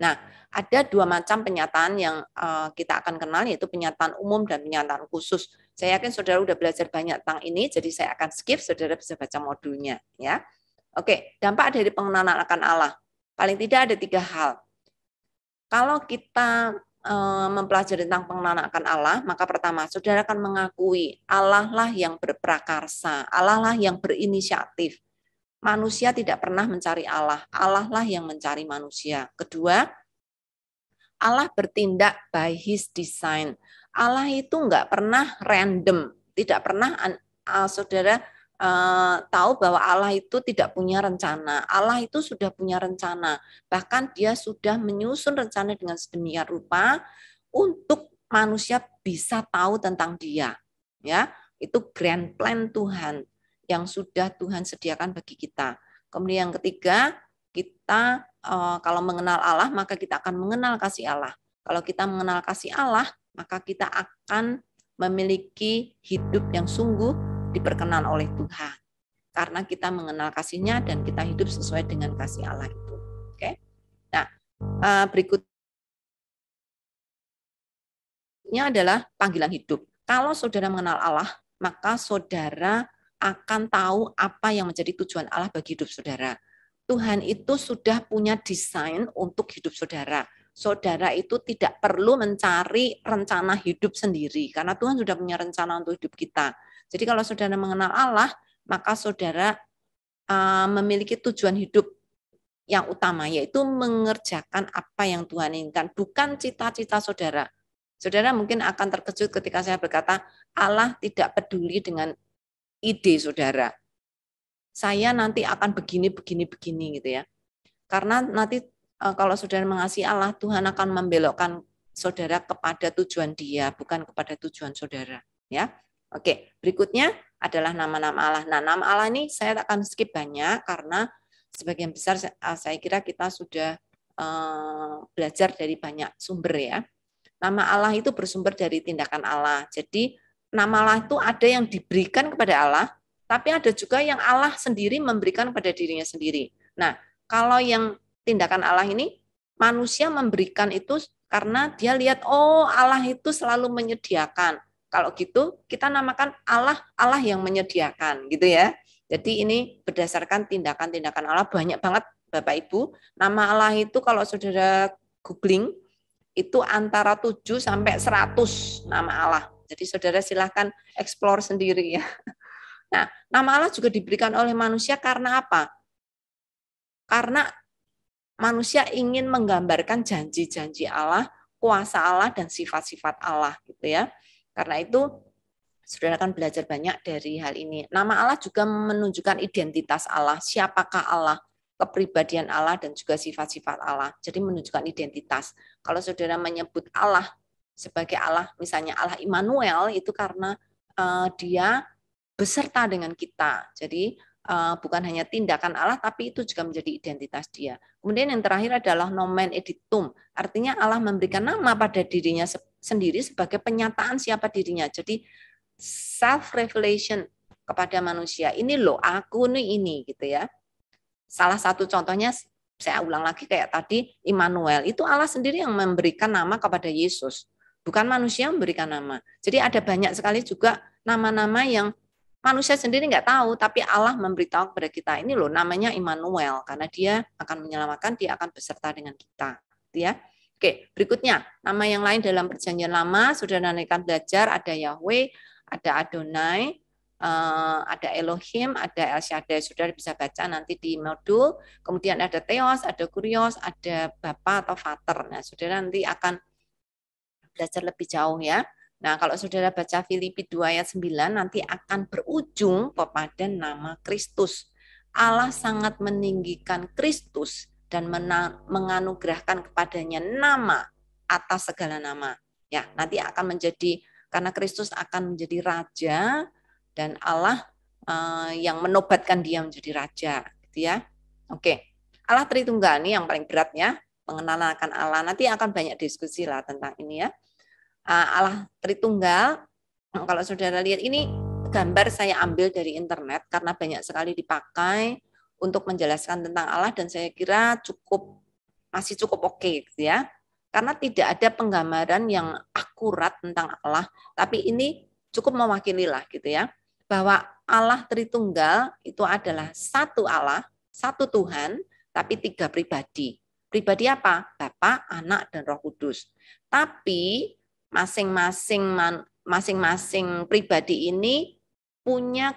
Nah, ada dua macam penyataan yang eh, kita akan kenal, yaitu penyataan umum dan penyataan khusus. Saya yakin saudara sudah belajar banyak tentang ini, jadi saya akan skip, saudara bisa baca modulnya. ya. Oke, dampak dari pengenalan akan Allah. Paling tidak ada tiga hal. Kalau kita Eh, mempelajari tentang pengenalan Allah, maka pertama saudara akan mengakui Allah lah yang berprakarsa, Allah lah yang berinisiatif. Manusia tidak pernah mencari Allah, Allah lah yang mencari manusia. Kedua, Allah bertindak by His design. Allah itu enggak pernah random, tidak pernah uh, saudara uh, tahu bahwa Allah itu tidak punya rencana. Allah itu sudah punya rencana. Bahkan dia sudah menyusun rencana dengan sedemikian rupa untuk manusia bisa tahu tentang dia. Ya, itu grand plan Tuhan yang sudah Tuhan sediakan bagi kita. Kemudian yang ketiga, kita uh, kalau mengenal Allah maka kita akan mengenal kasih Allah. Kalau kita mengenal kasih Allah, maka kita akan memiliki hidup yang sungguh diperkenan oleh Tuhan. Karena kita mengenal kasihnya dan kita hidup sesuai dengan kasih Allah itu. Oke. Nah, eh, berikutnya adalah panggilan hidup. Kalau saudara mengenal Allah, maka saudara akan tahu apa yang menjadi tujuan Allah bagi hidup saudara. Tuhan itu sudah punya desain untuk hidup saudara. Saudara itu tidak perlu mencari rencana hidup sendiri, karena Tuhan sudah punya rencana untuk hidup kita. Jadi kalau saudara mengenal Allah, maka saudara eh, memiliki tujuan hidup yang utama, yaitu mengerjakan apa yang Tuhan inginkan, bukan cita-cita saudara. Saudara mungkin akan terkejut ketika saya berkata, Allah tidak peduli dengan ide saudara. Saya nanti akan begini, begini, begini gitu ya. Karena nanti eh, kalau saudara mengasihi Allah, Tuhan akan membelokkan saudara kepada tujuan dia, bukan kepada tujuan saudara. Ya, Oke, berikutnya adalah nama-nama Allah. Nah, nama Allah ini saya akan skip banyak karena sebagian besar ah, saya kira kita sudah eh, belajar dari banyak sumber ya. Nama Allah itu bersumber dari tindakan Allah. Jadi nama Allah itu ada yang diberikan kepada Allah, tapi ada juga yang Allah sendiri memberikan kepada dirinya sendiri. Nah, kalau yang tindakan Allah ini manusia memberikan itu karena dia lihat oh Allah itu selalu menyediakan. Kalau gitu kita namakan Allah Allah yang menyediakan gitu ya. Jadi ini berdasarkan tindakan-tindakan Allah banyak banget Bapak Ibu. Nama Allah itu kalau Saudara googling itu antara 7 sampai 100 nama Allah. Jadi Saudara silahkan explore sendiri ya. Nah, nama Allah juga diberikan oleh manusia karena apa? Karena manusia ingin menggambarkan janji-janji Allah, kuasa Allah dan sifat-sifat Allah gitu ya. Karena itu saudara akan belajar banyak dari hal ini. Nama Allah juga menunjukkan identitas Allah, siapakah Allah, kepribadian Allah, dan juga sifat-sifat Allah. Jadi menunjukkan identitas. Kalau saudara menyebut Allah sebagai Allah, misalnya Allah Immanuel, itu karena uh, dia beserta dengan kita. Jadi Eh, bukan hanya tindakan Allah, tapi itu juga menjadi identitas dia. Kemudian yang terakhir adalah nomen editum, artinya Allah memberikan nama pada dirinya sendiri sebagai penyataan siapa dirinya. Jadi self revelation kepada manusia. Ini loh aku nih ini gitu ya. Salah satu contohnya saya ulang lagi kayak tadi Immanuel itu Allah sendiri yang memberikan nama kepada Yesus, bukan manusia memberikan nama. Jadi ada banyak sekali juga nama-nama yang Manusia sendiri nggak tahu, tapi Allah memberitahu kepada kita ini loh namanya Immanuel karena Dia akan menyelamatkan, Dia akan beserta dengan kita, gitu ya. Oke, berikutnya nama yang lain dalam Perjanjian Lama sudah nantikan belajar ada Yahweh, ada Adonai, eh, ada Elohim, ada El Shaddai. Sudah bisa baca nanti di modul. Kemudian ada Theos, ada Kurios, ada Bapa atau Father. Nah, sudah nanti akan belajar lebih jauh ya. Nah, kalau saudara baca Filipi 2 ayat 9 nanti akan berujung kepada nama Kristus. Allah sangat meninggikan Kristus dan menganugerahkan kepadanya nama atas segala nama. Ya, nanti akan menjadi karena Kristus akan menjadi raja dan Allah eh, yang menobatkan dia menjadi raja, gitu ya. Oke. Allah Tritunggal ini yang paling berat ya, pengenalan akan Allah. Nanti akan banyak diskusi lah tentang ini ya. Allah ah, Tritunggal. Nah, kalau saudara lihat ini gambar saya ambil dari internet karena banyak sekali dipakai untuk menjelaskan tentang Allah dan saya kira cukup masih cukup oke okay, gitu ya. Karena tidak ada penggambaran yang akurat tentang Allah, tapi ini cukup mewakili lah gitu ya. Bahwa Allah Tritunggal itu adalah satu Allah, satu Tuhan, tapi tiga pribadi. Pribadi apa? Bapak, Anak, dan Roh Kudus. Tapi masing-masing masing-masing pribadi ini punya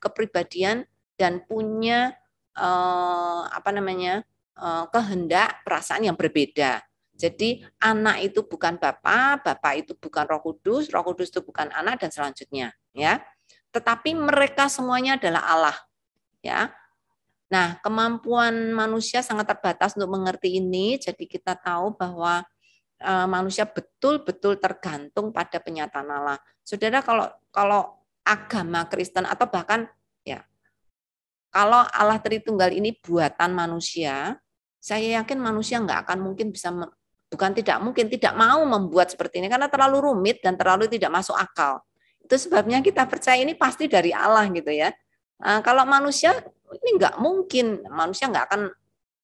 kepribadian dan punya eh, apa namanya eh, kehendak perasaan yang berbeda. Jadi anak itu bukan bapak, bapak itu bukan Roh Kudus, Roh Kudus itu bukan anak dan selanjutnya, ya. Tetapi mereka semuanya adalah Allah, ya. Nah, kemampuan manusia sangat terbatas untuk mengerti ini, jadi kita tahu bahwa Eh, manusia betul-betul tergantung pada penyataan Allah. Saudara kalau kalau agama Kristen atau bahkan ya kalau Allah Tritunggal ini buatan manusia, saya yakin manusia nggak akan mungkin bisa bukan tidak mungkin tidak mau membuat seperti ini karena terlalu rumit dan terlalu tidak masuk akal. Itu sebabnya kita percaya ini pasti dari Allah gitu ya. Nah, kalau manusia ini nggak mungkin manusia nggak akan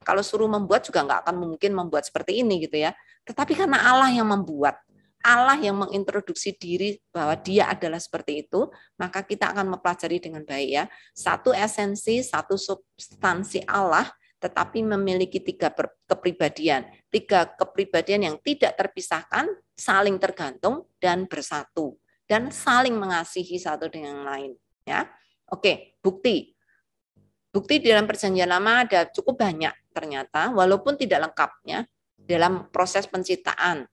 kalau suruh membuat juga nggak akan mungkin membuat seperti ini gitu ya. Tetapi karena Allah yang membuat, Allah yang mengintroduksi diri bahwa dia adalah seperti itu, maka kita akan mempelajari dengan baik ya. Satu esensi, satu substansi Allah, tetapi memiliki tiga kepribadian. Tiga kepribadian yang tidak terpisahkan, saling tergantung, dan bersatu. Dan saling mengasihi satu dengan lain. ya. Oke, bukti. Bukti di dalam perjanjian lama ada cukup banyak ternyata, walaupun tidak lengkapnya dalam proses penciptaan.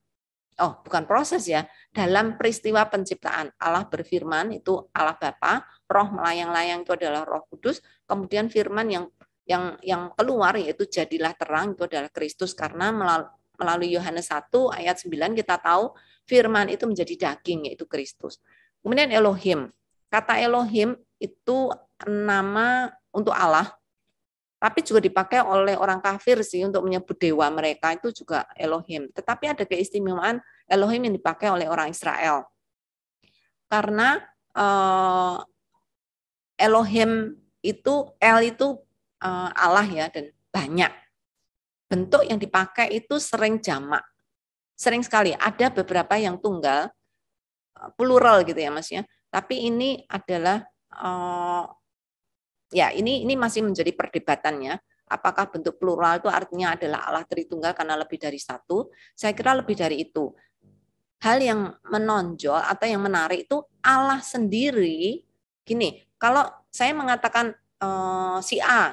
Oh, bukan proses ya, dalam peristiwa penciptaan. Allah berfirman itu Allah Bapa, roh melayang-layang itu adalah roh kudus, kemudian firman yang yang yang keluar yaitu jadilah terang itu adalah Kristus karena melalui Yohanes 1 ayat 9 kita tahu firman itu menjadi daging yaitu Kristus. Kemudian Elohim. Kata Elohim itu nama untuk Allah, tapi juga dipakai oleh orang kafir sih untuk menyebut dewa mereka itu juga Elohim. Tetapi ada keistimewaan Elohim yang dipakai oleh orang Israel. Karena uh, Elohim itu El itu uh, Allah ya dan banyak. Bentuk yang dipakai itu sering jamak. Sering sekali ada beberapa yang tunggal eh, plural gitu ya Mas ya. Tapi ini adalah uh, ya ini ini masih menjadi perdebatannya apakah bentuk plural itu artinya adalah Allah Tritunggal karena lebih dari satu saya kira lebih dari itu hal yang menonjol atau yang menarik itu Allah sendiri gini kalau saya mengatakan uh, si A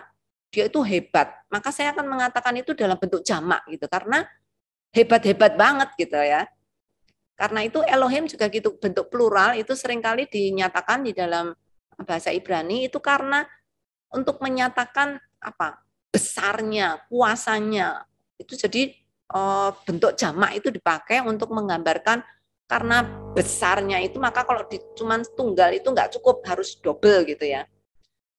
dia itu hebat maka saya akan mengatakan itu dalam bentuk jamak gitu karena hebat-hebat banget gitu ya karena itu Elohim juga gitu bentuk plural itu seringkali dinyatakan di dalam bahasa Ibrani itu karena untuk menyatakan apa besarnya, kuasanya. Itu jadi eh, bentuk jamak itu dipakai untuk menggambarkan karena besarnya itu maka kalau di, cuma tunggal itu nggak cukup harus double gitu ya.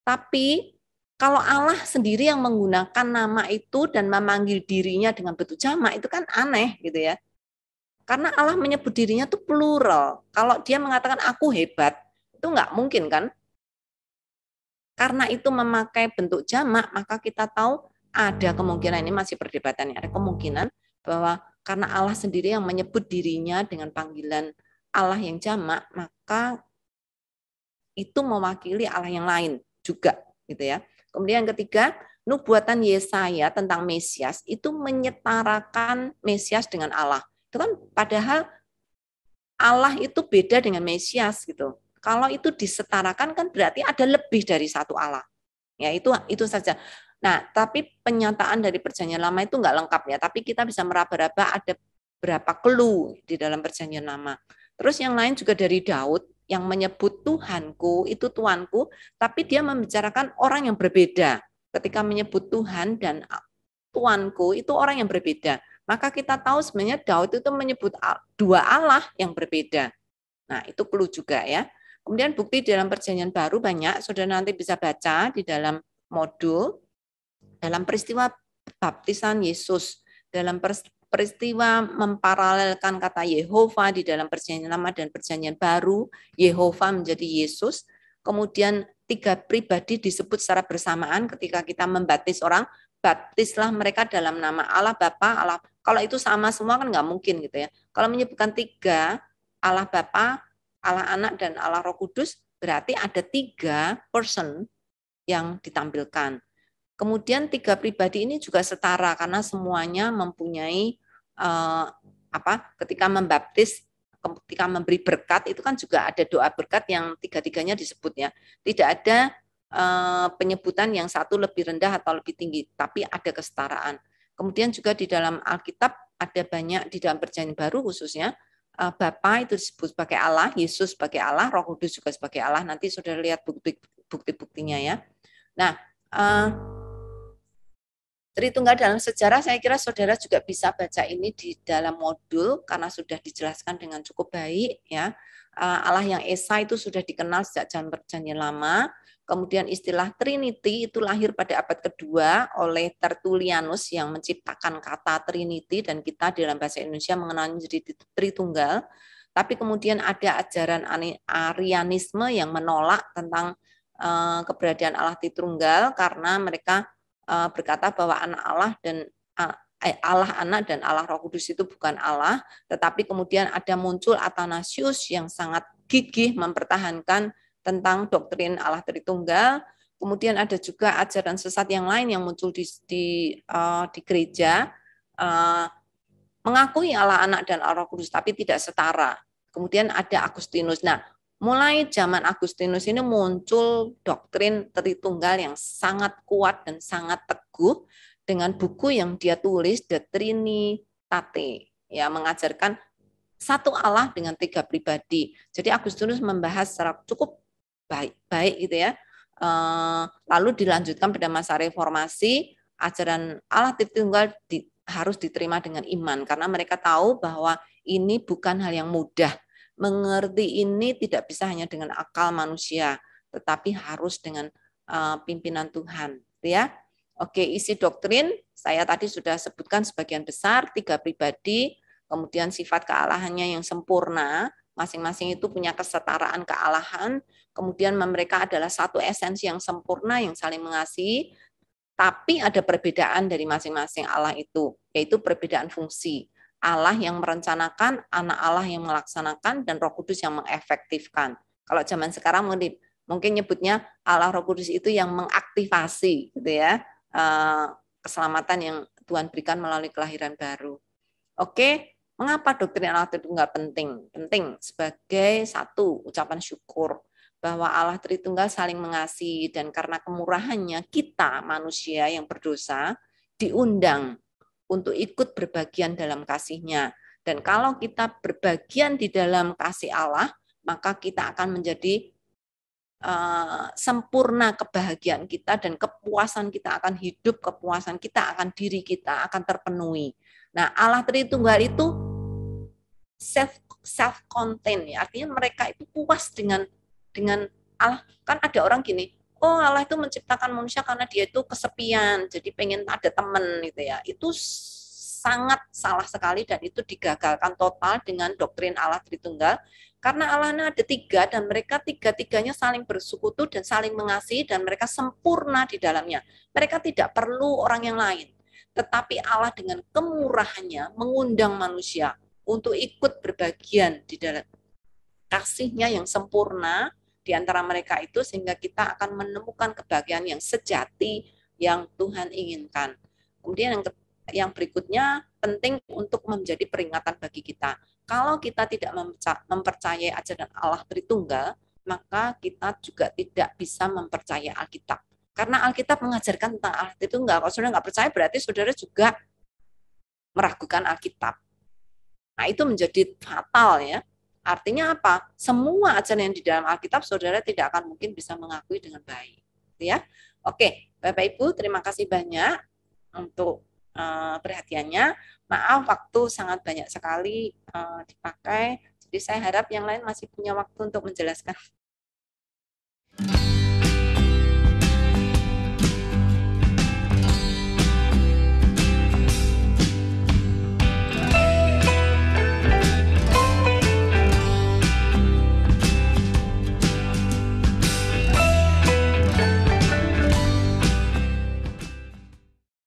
Tapi kalau Allah sendiri yang menggunakan nama itu dan memanggil dirinya dengan bentuk jamak itu kan aneh gitu ya. Karena Allah menyebut dirinya itu plural. Kalau dia mengatakan aku hebat itu nggak mungkin kan? karena itu memakai bentuk jamak, maka kita tahu ada kemungkinan ini masih perdebatan ya, ada kemungkinan bahwa karena Allah sendiri yang menyebut dirinya dengan panggilan Allah yang jamak, maka itu mewakili Allah yang lain juga gitu ya. Kemudian yang ketiga, nubuatan Yesaya tentang Mesias itu menyetarakan Mesias dengan Allah. Itu kan padahal Allah itu beda dengan Mesias gitu. Kalau itu disetarakan kan berarti ada lebih dari satu Allah. Ya itu itu saja. Nah, tapi penyataan dari perjanjian lama itu enggak lengkap ya. Tapi kita bisa meraba-raba ada berapa clue di dalam perjanjian lama. Terus yang lain juga dari Daud yang menyebut Tuhanku itu Tuanku, tapi dia membicarakan orang yang berbeda. Ketika menyebut Tuhan dan Tuanku itu orang yang berbeda. Maka kita tahu sebenarnya Daud itu menyebut dua Allah yang berbeda. Nah, itu clue juga ya. Kemudian bukti dalam perjanjian baru banyak, sudah nanti bisa baca di dalam modul, dalam peristiwa baptisan Yesus, dalam peristiwa memparalelkan kata Yehova di dalam perjanjian lama dan perjanjian baru, Yehova menjadi Yesus, kemudian tiga pribadi disebut secara bersamaan ketika kita membaptis orang, baptislah mereka dalam nama Allah Bapa, Allah kalau itu sama semua kan nggak mungkin gitu ya. Kalau menyebutkan tiga, Allah Bapa, Allah Anak dan Allah Roh Kudus, berarti ada tiga person yang ditampilkan. Kemudian tiga pribadi ini juga setara karena semuanya mempunyai eh, apa? Ketika membaptis, ketika memberi berkat itu kan juga ada doa berkat yang tiga-tiganya disebutnya. Tidak ada eh, penyebutan yang satu lebih rendah atau lebih tinggi, tapi ada kesetaraan. Kemudian juga di dalam Alkitab ada banyak di dalam Perjanjian Baru khususnya Eh, Bapa itu disebut sebagai Allah, Yesus sebagai Allah, Roh Kudus juga sebagai Allah. Nanti saudara lihat bukti-buktinya ya. Nah, eh, Tritunggal dalam sejarah saya kira saudara juga bisa baca ini di dalam modul karena sudah dijelaskan dengan cukup baik ya. Eh, Allah yang Esa itu sudah dikenal sejak zaman perjanjian lama Kemudian istilah Trinity itu lahir pada abad kedua oleh Tertulianus yang menciptakan kata Trinity dan kita dalam bahasa Indonesia mengenalnya menjadi Tritunggal. Tapi kemudian ada ajaran Arianisme yang menolak tentang eh, keberadaan Allah Tritunggal karena mereka eh, berkata bahwa anak Allah dan eh, Allah anak dan Allah Roh Kudus itu bukan Allah, tetapi kemudian ada muncul Athanasius yang sangat gigih mempertahankan tentang doktrin Allah Tritunggal. Kemudian ada juga ajaran sesat yang lain yang muncul di di, uh, di gereja uh, mengakui Allah anak dan Allah kudus tapi tidak setara. Kemudian ada Agustinus. Nah, mulai zaman Agustinus ini muncul doktrin Tritunggal yang sangat kuat dan sangat teguh dengan buku yang dia tulis The Trinitate ya mengajarkan satu Allah dengan tiga pribadi. Jadi Agustinus membahas secara cukup baik-baik gitu ya. Eh, lalu dilanjutkan pada masa reformasi, ajaran Allah Tritunggal di, harus diterima dengan iman karena mereka tahu bahwa ini bukan hal yang mudah. Mengerti ini tidak bisa hanya dengan akal manusia, tetapi harus dengan e, pimpinan Tuhan, gitu ya. Oke, isi doktrin saya tadi sudah sebutkan sebagian besar tiga pribadi, kemudian sifat kealahannya yang sempurna, masing-masing itu punya kesetaraan kealahan, kemudian mereka adalah satu esensi yang sempurna yang saling mengasihi, tapi ada perbedaan dari masing-masing Allah itu, yaitu perbedaan fungsi. Allah yang merencanakan, anak Allah yang melaksanakan, dan roh kudus yang mengefektifkan. Kalau zaman sekarang mungkin, mungkin nyebutnya Allah roh kudus itu yang mengaktifasi gitu ya eh, keselamatan yang Tuhan berikan melalui kelahiran baru. Oke, Mengapa doktrin Allah Tritunggal penting? Penting sebagai satu ucapan syukur bahwa Allah Tritunggal saling mengasihi dan karena kemurahannya kita manusia yang berdosa diundang untuk ikut berbagian dalam kasihnya. Dan kalau kita berbagian di dalam kasih Allah, maka kita akan menjadi uh, sempurna kebahagiaan kita dan kepuasan kita akan hidup, kepuasan kita akan diri kita akan terpenuhi. Nah, Allah Tritunggal itu self self content ya. Artinya mereka itu puas dengan dengan Allah. Kan ada orang gini, oh Allah itu menciptakan manusia karena dia itu kesepian, jadi pengen ada teman gitu ya. Itu sangat salah sekali dan itu digagalkan total dengan doktrin Allah Tritunggal karena Allahnya ada tiga dan mereka tiga-tiganya saling bersekutu dan saling mengasihi dan mereka sempurna di dalamnya. Mereka tidak perlu orang yang lain. Tetapi Allah dengan kemurahannya mengundang manusia untuk ikut berbagian di dalam kasihnya yang sempurna di antara mereka itu sehingga kita akan menemukan kebahagiaan yang sejati yang Tuhan inginkan. Kemudian yang yang berikutnya penting untuk menjadi peringatan bagi kita. Kalau kita tidak mempercayai ajaran Allah Tritunggal, maka kita juga tidak bisa mempercayai Alkitab. Karena Alkitab mengajarkan tentang Allah Tritunggal. Kalau saudara nggak percaya, berarti saudara juga meragukan Alkitab. Nah, itu menjadi fatal ya. Artinya apa? Semua ajaran yang di dalam Alkitab saudara tidak akan mungkin bisa mengakui dengan baik. Gitu ya. Oke, Bapak Ibu, terima kasih banyak untuk uh, perhatiannya. Maaf waktu sangat banyak sekali uh, dipakai. Jadi saya harap yang lain masih punya waktu untuk menjelaskan.